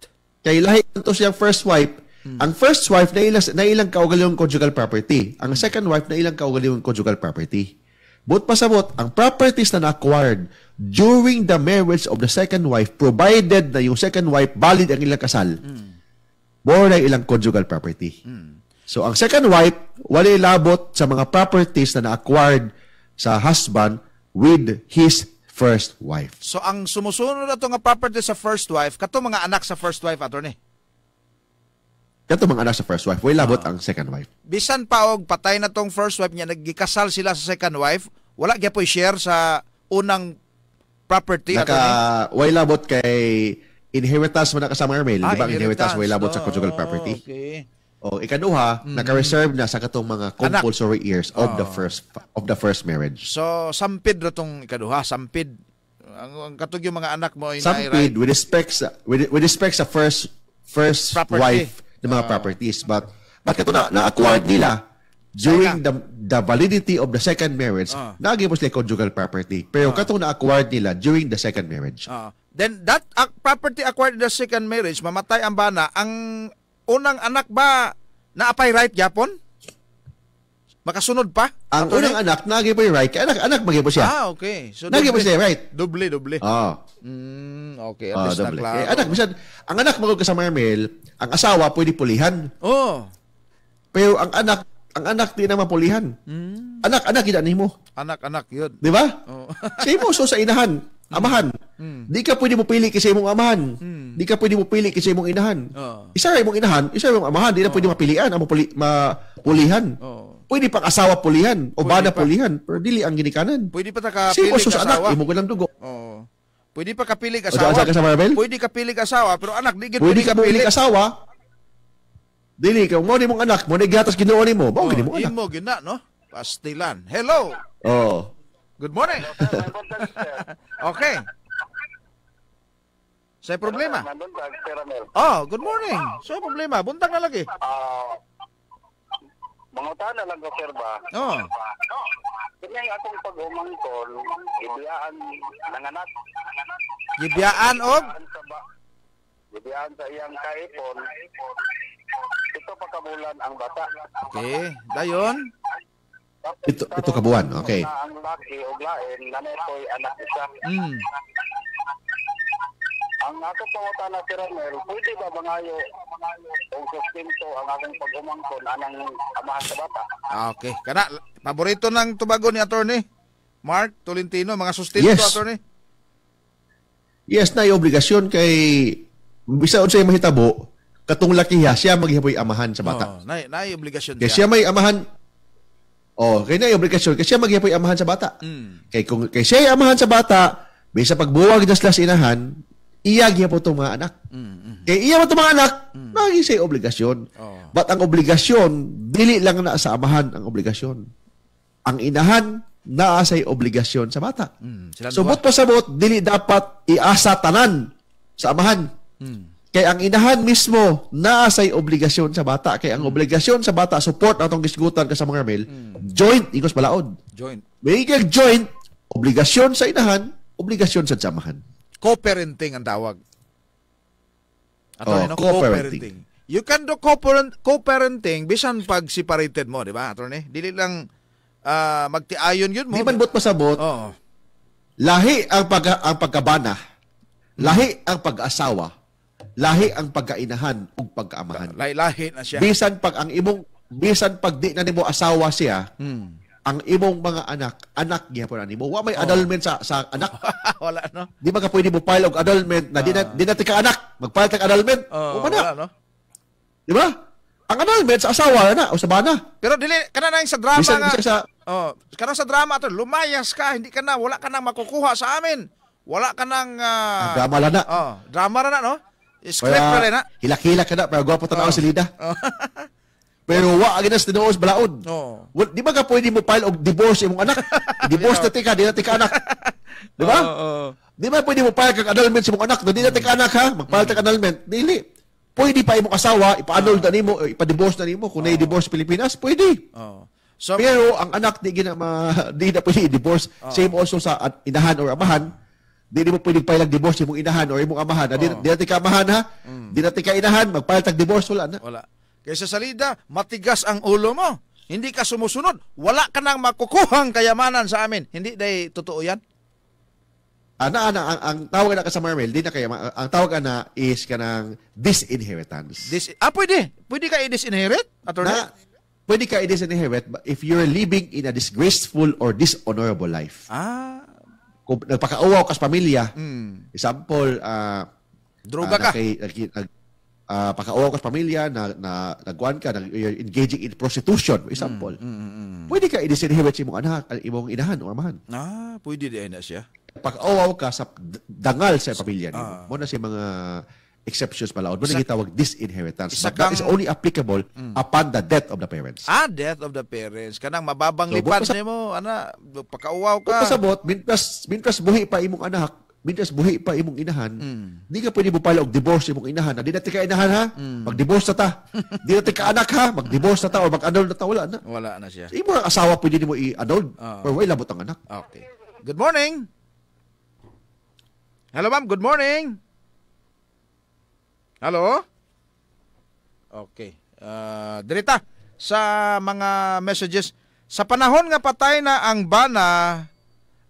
Kay lahi to siya first wife. Hmm. Ang first wife, nailang, nailang kaugal yung conjugal property. Ang second wife, nailang kaugal yung conjugal property. But pasabot, ang properties na na-acquired during the marriage of the second wife, provided na yung second wife valid ang ilang kasal, hmm. more na ilang conjugal property. Hmm. So, ang second wife, wala labot sa mga properties na na-acquired sa husband with his first wife. So ang sumusunod ato nga property sa first wife, kato mga anak sa first wife attorney. Kato mga anak sa first wife, way labot ah. ang second wife. Bisan pa og patay na tong first wife niya nagikasal sila sa second wife, wala gyapon share sa unang property Naka, attorney. Way labot kay inheritance man nakasama Ermel, ah, di ba? Inheritance, inheritance way labot sa conjugal oh, property. Okay. O oh, ikaduha, mm-hmm. naka-reserve na sa katong mga compulsory Anak. years of oh. the first of the first marriage. So sampid ra tong ikaduha, sampid ang, ang katong yung mga anak mo ay sampid with respect sa with, with respect sa first first Property. wife ng mga oh. properties but but ito na na-acquired nila during the the validity of the second marriage, uh. Oh. naging mo sila conjugal property. Pero uh. katong na-acquired nila during the second marriage. Uh. Then that property acquired in the second marriage, mamatay ang bana, ang unang anak ba na apay right yapon? Makasunod pa? Ang Attorney? unang anak, nagi pa yung right. Anak, anak, magi pa siya. Ah, okay. So, nagi pa siya, right? Doble, doble. Oo. Oh. Ah. Mm, okay, at oh, doble. Eh, anak, bisan, ang anak magod ka sa Marmel, ang asawa pwede pulihan. Oo. Oh. Pero ang anak, ang anak din naman pulihan. Mm. Anak, anak, ani mo. Anak, anak, yun. Di ba? Oh. Same mo, so sa inahan. Amahan. Mm. Di ka pwede mupili kasi imong amahan. Mm. Di ka pwede mupili kasi imong inahan. Oh. Isa imong inahan, isa imong amahan, di na oh. pwede mapilian ang mapuli, mapulihan. Oh. Pwede pang asawa pulihan o bana pa. pulihan, pero dili ang ginikanan. Pwede pa ta ka si pilig asawa. Anak, imo ganang dugo. Oh. Pwede pa kapilig asawa. Ka sa Marvel? Pwede ka kapilig asawa, pero anak di gid pwede, pwede kapilig asawa. Dili ka mo ni mong anak, mo ni gatas Ginoo nimo. Mao gid mo oh, anak. Imo gina no? Pastilan. Hello. Oh. Good morning. *laughs* okay. Sa problema? Oh, good morning. So problema, buntag na lagi. Uh, ah, Manguta na lang ko, oh. sir ba? Oo. Oh. Kanyang no. atong pag-umangkol, ibiyaan nanganak. Ibiyaan og? Ibiyaan sa iyang kaipon. Ito pakabulan ang bata. Okay, dayon. Ito, ito kabuan, okay. Ang laki o eh, lain, nanakoy anak isa. Mm. Ang ato pangutan na si Ramel, pwede ba mangayo kung sustento ang aking pag-umangkon anang amahan sa bata? Ah, okay. Kana, paborito ng tubago ni attorney? Mark Tolentino, mga sustento, yes. attorney? Yes, na obligasyon kay bisa unsay mahitabo katong lakiha siya maghihapoy amahan sa bata. Oh, nay nay obligasyon siya. Kaya siya may amahan Oh, kay na yung obligasyon kay siya magyapoy amahan sa bata. Mm. Kay kung kay siya amahan sa bata, bisa pagbuwag na sila inahan, iya gyud po mga anak. Mm-hmm. Kay iya mo tong mga anak, mm. mm. mm. nagi siya obligasyon. Oh. But ang obligasyon dili lang na sa amahan ang obligasyon. Ang inahan naa say obligasyon sa bata. Mm, so but pasabot dili dapat iasa tanan sa amahan. Mm. Kaya ang inahan mismo na asay obligasyon sa bata. Kaya ang obligasyon sa bata, support atong gisgutan ka sa mga mail, mm. joint, ingos balaod. Joint. May joint, obligasyon sa inahan, obligasyon sa samahan. Co-parenting ang tawag. Ato, oh, co-parenting. You can do co-parenting bisan pag separated mo, di ba? attorney? dili lang uh, magtiayon yun mo. Di man bot pasabot. Oo. Oh. Lahi ang pag ang pagkabana. Lahi ang pag-asawa lahi ang pagkainahan ug pagkaamahan. Lahi-lahi na siya. Bisan pag ang imong bisan pag di na nimo asawa siya, hmm ang imong mga anak, anak niya po na nimo. Wa may oh. annulment sa sa anak. *laughs* wala no. Di ba ka pwede mo file og annulment na di na ah. di na tika anak. Mag-file tag annulment. Oh, ah, Umana. wala no. Di ba? Ang annulment sa asawa na o sa bana. Pero dili kana na sa drama Bisan, nga. Sa, oh, kana sa drama to lumayas ka, hindi ka na wala ka nang makukuha sa amin. Wala ka nang uh, ah, drama na. Oh, drama na no. Script para, rin, ha? Hilak-hilak ka na, pero gwapo tanaw oh. si Lida. Oh. *laughs* pero wa, agad na sa tinuos, balaod. Oh. Well, di ba ka pwede mo file og divorce imong anak? *laughs* divorce na tika, di na tika anak. Di ba? Oh, oh, oh, Di ba pwede mo file kag annulment sa imong anak? di na tika anak, ha? Magpile ta annulment. Dili. Pwede pa imong asawa, ipa-annul na nimo, ipa-divorce na nimo. Kung oh. divorce Pilipinas, pwede. Oh. So, Pero ang anak di, gina, ma, di na pwede i-divorce. Oh. Same also sa inahan or amahan dili mo pwedeng pailang divorce imong inahan or imong amahan. Ah, oh. Di, di natin ka amahan ha? Mm. Di natin ka inahan, magpail tag divorce wala na. Wala. Kaysa salida, matigas ang ulo mo. Hindi ka sumusunod. Wala ka nang makukuhang kayamanan sa amin. Hindi dai totoo yan? Ana, ah, ana, ang, ang tawag na ka sa Marmel, di na kaya, ang tawag na is kanang disinheritance. This ah, pwede. Pwede ka i-disinherit? Na, pwede ka i-disinherit if you're living in a disgraceful or dishonorable life. Ah, kung nagpakauaw kas pamilya, mm. example, uh, droga uh, ka. Naki, naki, nag, uh, pakauaw kas pamilya, na, na, nagkuhan ka, nag, engaging in prostitution, example. Mm, mm, mm, mm, Pwede ka idisinihiwet sa imong anak, imong inahan o amahan. Ah, pwede di na siya. Pakauaw ka sa dangal sa pamilya. Ah. Mo na si mga exceptions palaod. Muna gitawag disinheritance. Isa But that is only applicable mm. upon the death of the parents. Ah, death of the parents. Kanang mababang so, nimo ana pagkauwaw ka. Pasabot, mintras mintras buhi pa imong anak, mintras buhi pa imong inahan, mm. di ka pwede mupala og divorce imong inahan. Di natin ka inahan ha, mm. mag-divorce na ta. *laughs* di natin ka anak ha, mag-divorce na ta o mag-annul na ta. Wala na. Wala na siya. So, imo ang asawa pwede nimo i-annul, oh. Ah. wala labot anak. Okay. Good morning. Hello ma'am, good morning. Hello? Okay. Uh, Dirita, sa mga messages, sa panahon nga patay na ang bana,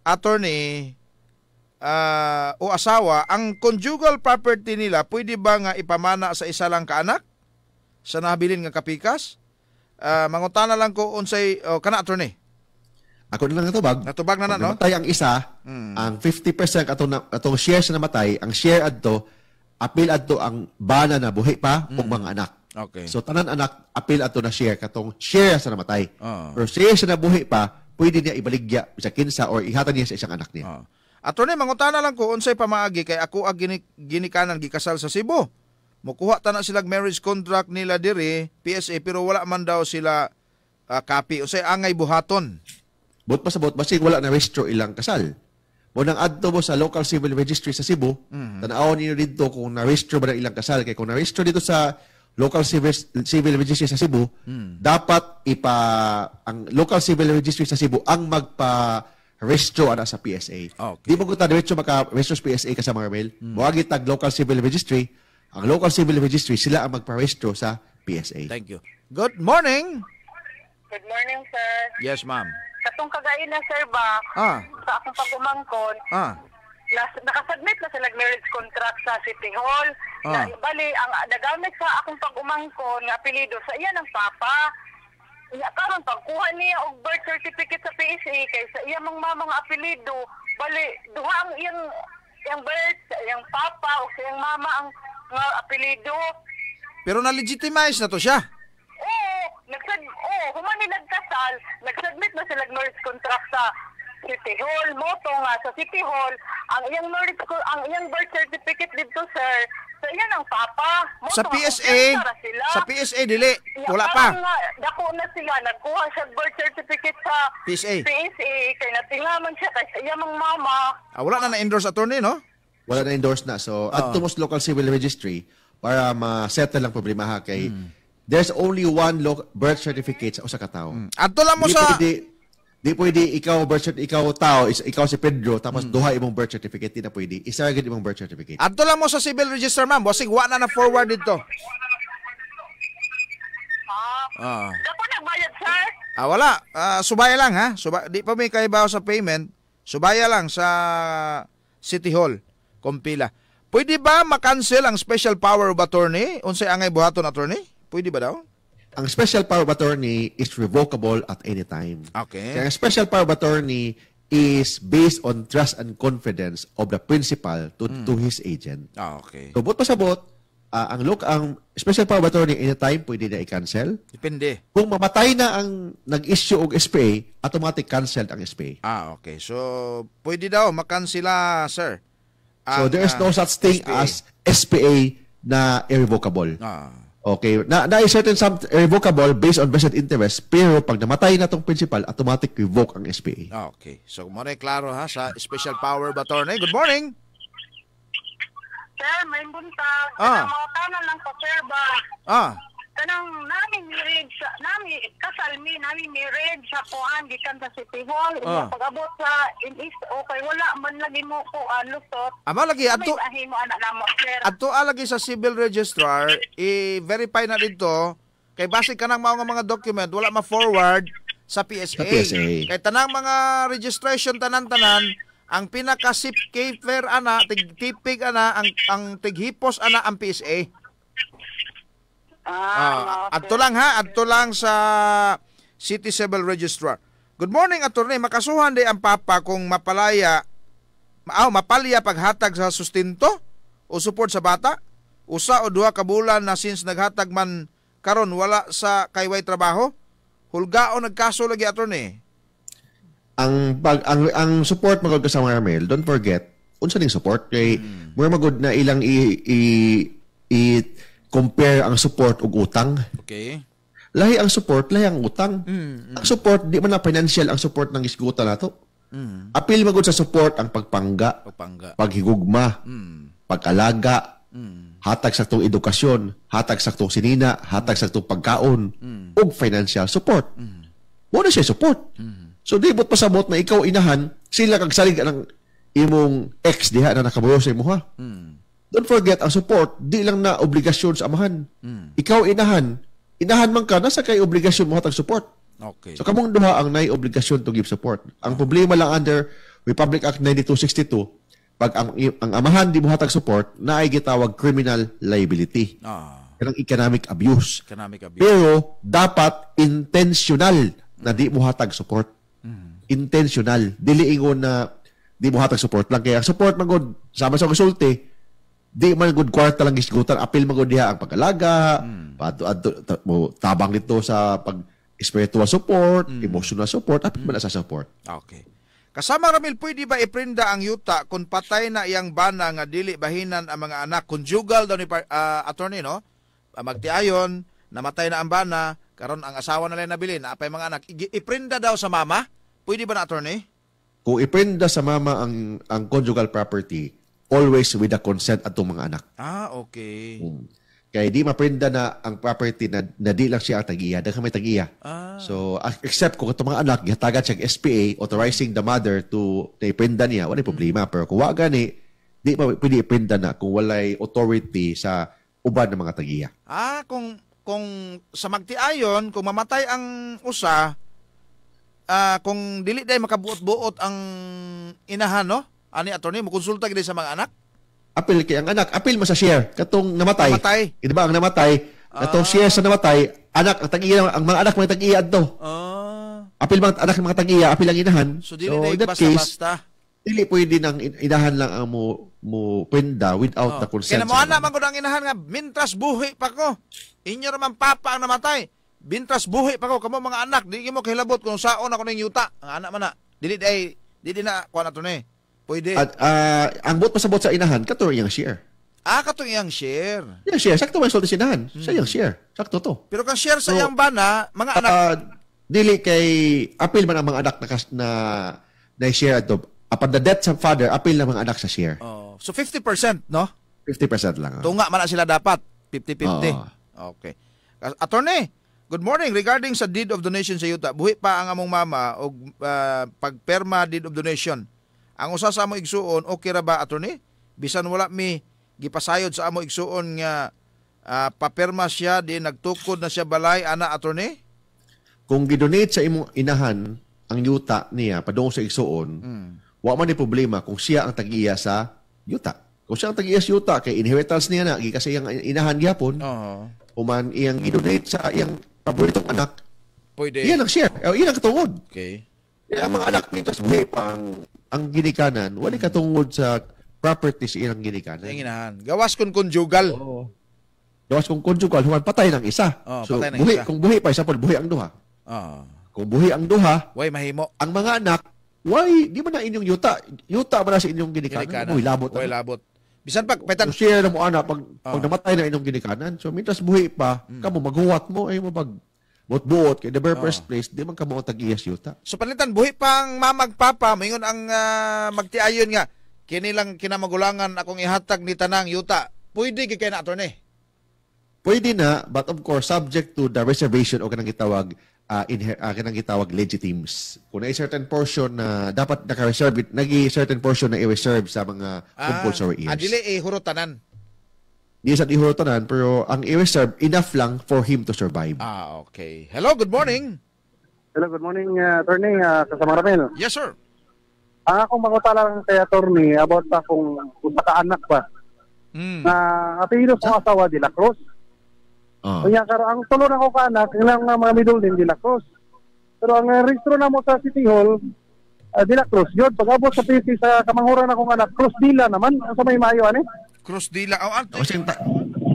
attorney, uh, o asawa, ang conjugal property nila pwede ba nga ipamana sa isa lang kaanak? Sa nabilin nga kapikas? Uh, mangutana lang ko unsay, oh, kana attorney? Ako na lang natubag. Natubag na na, no? Namatay ang isa, mm. ang 50% atong, atong share sa namatay, ang share adto, apil ato ang bana na buhi pa mm. og mga anak. Okay. So tanan anak apil ato na share katong share sa namatay. Uh. Pero share sa nabuhi pa, pwede niya ibaligya sa kinsa or ihatan niya sa isang anak niya. Uh. Ah. Ato ni mangutana lang ko unsay pamaagi kay ako ang gini, ginikanan gikasal sa Cebu. Mukuha ta na silang marriage contract nila diri PSA pero wala man daw sila uh, ah, copy usay angay buhaton. Bot pa sa bot basig wala na registro ilang kasal. Mo nang adto mo sa local civil registry sa Cebu, mm-hmm. tanawon ninyo dito kung na-register ba ng ilang kasal. Kaya kung na-register dito sa local civil, civil registry sa Cebu, mm-hmm. dapat ipa ang local civil registry sa Cebu ang magpa registro ana sa PSA. Okay. Di mo ko diretso maka-registro sa PSA ka sa Marvel, mail. Mm. Muagi tag local civil registry. Ang local civil registry, sila ang magpa-registro sa PSA. Thank you. Good morning! Good morning, sir. Yes, ma'am. Katong kagayon na sir ba, Ah. sa akong pagumangkon, Ah. nas, nakasubmit na sila marriage contract sa City Hall. Ah. Na, bali, ang nagamit sa akong pag-umangkon nga apelido sa iyan ang papa. Nga karon pagkuha niya og birth certificate sa PSA kay sa iya mong mama nga apelido, bali duha ang iyang iyang birth, sa papa o sa iyang mama ang nga apelido. Pero na-legitimize na to siya nagsad oh human nila kasal nagsubmit na sila marriage contract sa City Hall moto nga sa City Hall ang iyang marriage ang iyang birth certificate dito sir So, yan ang papa. Moto, sa PSA, sa PSA, dili. Yeah, wala pa. Nga, dako na sila. Nagkuha sa birth certificate sa PSA. PSA. Kaya natingaman siya. kay siya mga mama. Ah, wala na na-endorse attorney, no? Wala na-endorse na. So, oh. at ah. Tumos Local Civil Registry para ma-settle lang problema ha kay hmm there's only one birth certificate sa usa ka tao. Mm. Adto lang mo di sa pwede, di pwede ikaw birth certificate ikaw tao is ikaw si Pedro tapos mm. duha imong birth certificate di na pwede. Isa ra imong birth certificate. Adto lang mo sa civil register ma'am, bossing wa na na forward dito. Ah. ah. Dapat nagbayad sir. Ah wala, uh, subaya lang ha. Suba di pa may kaibaw sa payment. Subaya lang sa City Hall, Kumpila. Pwede ba makancel ang special power of attorney? Unsay angay buhaton attorney? Pwede ba daw? Ang special power of attorney is revocable at any time. Okay. Kaya ang special power of attorney is based on trust and confidence of the principal to, mm. to his agent. Ah, okay. So, bot pa sa uh, ang look ang special power of attorney time pwede na i-cancel. Depende. Kung mamatay na ang nag-issue og SPA, automatic canceled ang SPA. Ah, okay. So, pwede daw makansela, sir. Ang, so, there is no ah, such thing SPA. as SPA na irrevocable. Ah. Okay. Na, na certain some revocable based on vested interest pero pag namatay na tong principal, automatic revoke ang SPA. Ah, okay. So, more klaro ha sa special power ba attorney. Good morning. Sir, may buntag. Ah. Namauta na lang ko, sir ba? Ah kanang nami marriage sa nami kasalmi mi nami marriage sa kuan gikan sa City Hall ah. pagabot sa in East okay wala man lagi mo ko an ah, lusot ama lagi adto ahimo anak namo sir adto ah, lagi sa civil registrar i-verify na dito kay base kanang mao nga mga document wala ma-forward sa PSA. Sa PSA. Kay tanang mga registration tanan-tanan ang pinaka sip caper ana tig tipig ana ang ang tighipos ana ang PSA. Ah, uh, Adto lang ha, adto lang sa City Civil Registrar. Good morning, attorney. Makasuhan day ang papa kung mapalaya, aw, oh, mapalya paghatag sa sustento o support sa bata. Usa o duha ka bulan na since naghatag man karon wala sa kayway trabaho. Hulga o nagkaso lagi attorney. Ang pag ang ang support magod ka sa Marmel, don't forget unsa ning support kay mm. more magod na ilang i, i, i compare ang support ug utang. Okay. Lahi ang support, lahi ang utang. Mm, mm. Ang support, di man na financial ang support ng isguta nato. Mm. Apil magud sa support ang pagpangga, pagpangga. paghigugma, mm. pag mm. hatag sa itong edukasyon, hatag sa itong sinina, hatag sa itong pagkaon, mm. ug financial support. Mm. Mo siya support. Mm. So di bot pasabot na ikaw inahan, sila kag salig ng imong ex diha na nakabuyo sa imo ha. Mm don't forget, ang support, di lang na obligasyon sa amahan. Mm. Ikaw, inahan, inahan man ka, nasa kay obligasyon mo hatag support. Okay. So, kamong duha ang nay obligasyon to give support. Ang problema lang under Republic Act 9262, pag ang, ang amahan di mo hatag support, na ay gitawag criminal liability. Ah. Yan economic abuse. Economic abuse. Pero, dapat intentional na di mo hatag support. Mm. Intentional. Dili ingon na di mo hatag support lang. Kaya support, magod, sama sa resulte, di man good kwarta lang isgutan apil man diha ang pagalaga mm. pato adto tabang dito sa pag spiritual support mm. emotional support apil man mm. sa support okay Kasama Ramil, pwede ba iprinda ang yuta kung patay na iyang bana nga dili bahinan ang mga anak? Conjugal daw ni uh, attorney, no? Ah, magtiayon, namatay na ang bana, karon ang asawa na lang nabili, naapay mga anak. I- iprinda daw sa mama? Pwede ba na attorney? Kung iprinda sa mama ang, ang conjugal property, always with the consent atong mga anak. Ah, okay. Mm. Kaya di maprinda na ang property na, na di lang siya ang tag-iya, kami tag Ah. So, ah, except kung itong mga anak, gihatagan siya SPA, authorizing the mother to naiprinda niya, wala mm-hmm. problema. Pero kung wala ni, di pa pwede iprinda na kung walay authority sa uban ng mga tagiya. Ah, kung kung sa magtiayon, kung mamatay ang usa, ah, kung dili dai makabuot-buot ang inahan, no? Ani attorney mo konsulta gid sa mga anak? Apil kay ang anak, apil mo sa share katong namatay. Namatay. Di ba ang namatay? Ah. Atong share sa namatay, anak ang tag ang mga anak mo tag-iya adto. Ah. Apil man anak mga tag-iya, apil ang inahan. So dili so, na basta-basta. Basta. Dili pwede nang inahan lang ang mo mo penda without oh. the consent. Kaya mo ana man ang inahan nga mintras buhi pa ko. Inyo man papa ang namatay. Bintras buhi pa ko kamo mga anak, di mo kahilabot kung saon ako ning yuta. Ang anak man na. Dili ay dili na ko na to ni. Pwede. At uh, ang bot pasabot sa bot sa inahan, katuro yung share. Ah, katong iyang share. Yang share. Sakto man sulti sinahan. Hmm. Sa iyang share. Sakto to. Pero kang share sa so, iyang bana, mga anak... Uh, dili kay... Apil man ang mga anak na, na, na share ato. Upon the death sa father, apil na mga anak sa share. Oh. So 50%, no? 50% lang. Uh. Tunga man sila dapat. 50-50. Oh. Okay. Attorney, good morning. Regarding sa deed of donation sa yuta, buhi pa ang among mama o uh, pagperma deed of donation ang usa sa amo igsuon okay ra ba attorney? Bisan wala mi gipasayod sa amo igsuon nga uh, ah, papirma siya di nagtukod na siya balay ana attorney? Kung gidonate sa imong inahan ang yuta niya padung sa igsuon, mm. wa man ni problema kung siya ang tag-iya sa yuta. Kung siya ang tag-iya sa yuta kay inheritance niya na kasi ang inahan gyapon. Uh-huh. Uman iyang gidonate sa iyang paboritong anak. Pwede. Iyan ang share. Iyan ang katungod. Okay. Yan ang mga anak nito sa buhay pang ang ginikanan, wali ka mm. tungod sa properties ilang ginikanan. Ang ginahan. Gawas kung conjugal. Oo. Gawas kung conjugal, human patay ng isa. Oo, so, patay ng buhi, isa. Kung buhi pa isa pa, buhi ang duha. Oo. Kung buhi ang duha, why mahimo. Ang mga anak, way di man na inyong yuta, yuta ba na sa inyong ginikanan. ginikanan. Buhi labot. Way ano? labot. Bisan pag petan so, share mo ana pag, oh. pag namatay na inyong ginikanan. So mintas buhi pa, mm. kamo maghuwat mo ay mo pag But buot kay the very oh. first place di man kamo tag iyas yuta. So palitan buhi pang mamagpapa moingon ang uh, magtiayon nga kini lang kinamagulangan akong ihatag ni tanang yuta. Pwede gyud kay na attorney. Pwede na but of course subject to the reservation o kanang gitawag uh, in uh, kanang gitawag legitimes. Kung ay certain portion na uh, dapat naka-reserve, nagi certain portion na i-reserve sa mga compulsory e ah, Adili, eh hurutanan. Di sa ihutanan, pero ang i-reserve, enough lang for him to survive. Ah, okay. Hello, good morning. Hello, good morning, uh, attorney. Uh, kasama Ramel. Yes, sir. Ang ah, akong manguta lang kay attorney about pa kung usa ka anak pa. Mm. Na apilo sa asawa di La Cruz. Uh. Kaya karo ang tulo na ka anak, ilang mga middle din di La Cruz. Pero ang uh, registro na mo sa City Hall, uh, Dila Cruz. Yun, pag-abot sa PC sa kamanguran akong anak, Cruz Dila naman, sa may mayo, ano? Cross dila. Oh, ang Basta ta-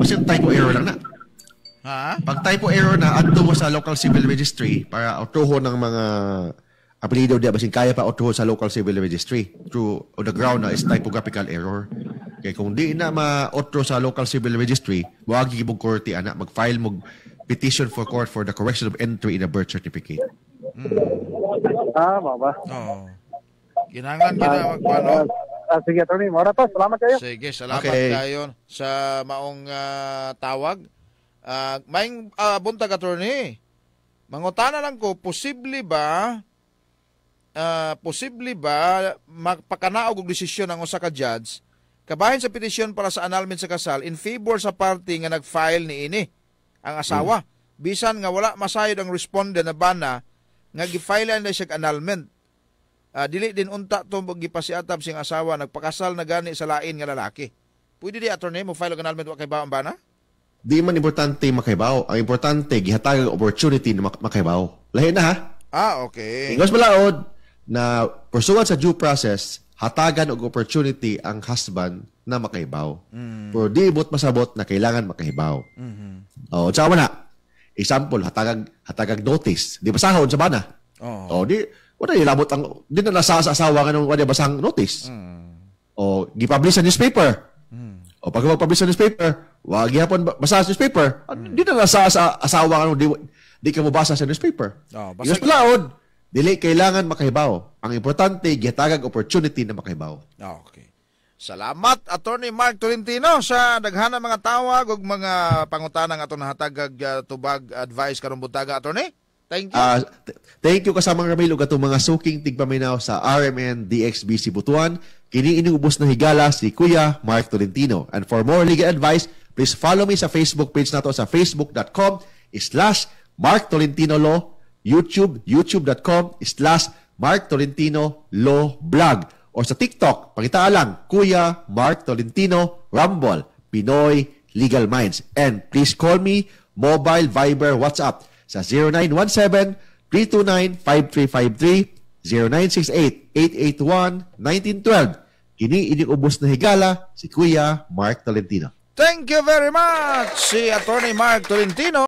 yung typo error lang na. Ha? Pag typo error na, adto mo sa local civil registry para autohon ng mga apelido diya. Basin kaya pa autohon sa local civil registry through on the ground na is typographical error. Kaya kung di na ma autro sa local civil registry, wag gibog korte ana mag-file mo petition for court for the correction of entry in a birth certificate. Mm. Ah, baba. Oh. Kinangan ka na magpano. Uh, ah, sige, Tony. Mora pa. Salamat kayo. Sige, salamat okay. kayo sa maong uh, tawag. Uh, ah, may uh, buntag, Tony. Mangutana lang ko, posible ba uh, posible ba magpakanaog og desisyon ang usa ka judge kabahin sa petisyon para sa annulment sa kasal in favor sa party nga nag-file ni ini ang asawa mm. bisan nga wala masayod ang respondent na bana nga gifile na siya annulment uh, dili din unta to gipasiatab sing asawa nagpakasal na gani sa lain nga lalaki. Pwede di attorney mo file og annulment wa kay ba na? Di man importante makaibaw. Ang importante gihatag og opportunity na mak- makaibaw. Lahi na ha. Ah, okay. Ingos balaod na pursuant sa due process, hatagan og opportunity ang husband na makaibaw. Mm. Pero di ibot masabot na kailangan makaibaw. Mm-hmm. O, oh, tsaka na, example, hatagag, hatagag notice. Di ba sahod sa bana? Oh. O, di, wala ilabot ang di na nasa asawa ka ng wala basang notice. Mm. O gipublish sa newspaper. Mm. O pag mag-publish sa newspaper, wag gihapon basa sa newspaper. Mm. Di na nasa sa asawa ka ng di, di ka mabasa sa newspaper. Oh, basta laod, dili kailangan makahibaw. Ang importante gihatagag opportunity na makahibaw. Oh, okay. Salamat Attorney Mark Tolentino sa daghanang mga tawag ug mga pangutanang aton hatag uh, ah, tubag advice karong buntaga Attorney. Thank you. Uh, th- thank you kasamang Ramil ug atong mga suking tigpaminaw sa RMN DXBC Butuan. Kini iniubos na higala si Kuya Mark Tolentino. And for more legal advice, please follow me sa Facebook page nato sa facebook.com slash Mark Tolentino Law, YouTube, youtube.com slash Mark Tolentino Law Blog. O sa TikTok, pangitaan lang, Kuya Mark Tolentino Rumble, Pinoy Legal Minds. And please call me, mobile, Viber, WhatsApp sa 0917-329-5353, 0968-881-1912. Kini iniubos na higala si Kuya Mark Tolentino. Thank you very much, si Attorney Mark Tolentino.